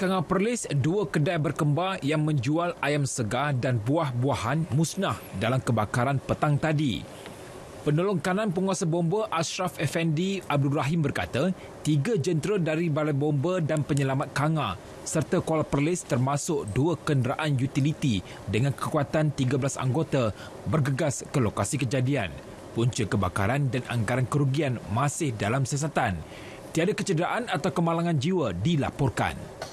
Tengah Perlis, dua kedai berkembang yang menjual ayam segar dan buah-buahan musnah dalam kebakaran petang tadi. Penolong kanan penguasa bomba Ashraf Effendi Abdul Rahim berkata, tiga jentera dari balai bomba dan penyelamat Kanga serta Kuala Perlis termasuk dua kenderaan utiliti dengan kekuatan 13 anggota bergegas ke lokasi kejadian. Punca kebakaran dan anggaran kerugian masih dalam sesatan. Tiada kecederaan atau kemalangan jiwa dilaporkan.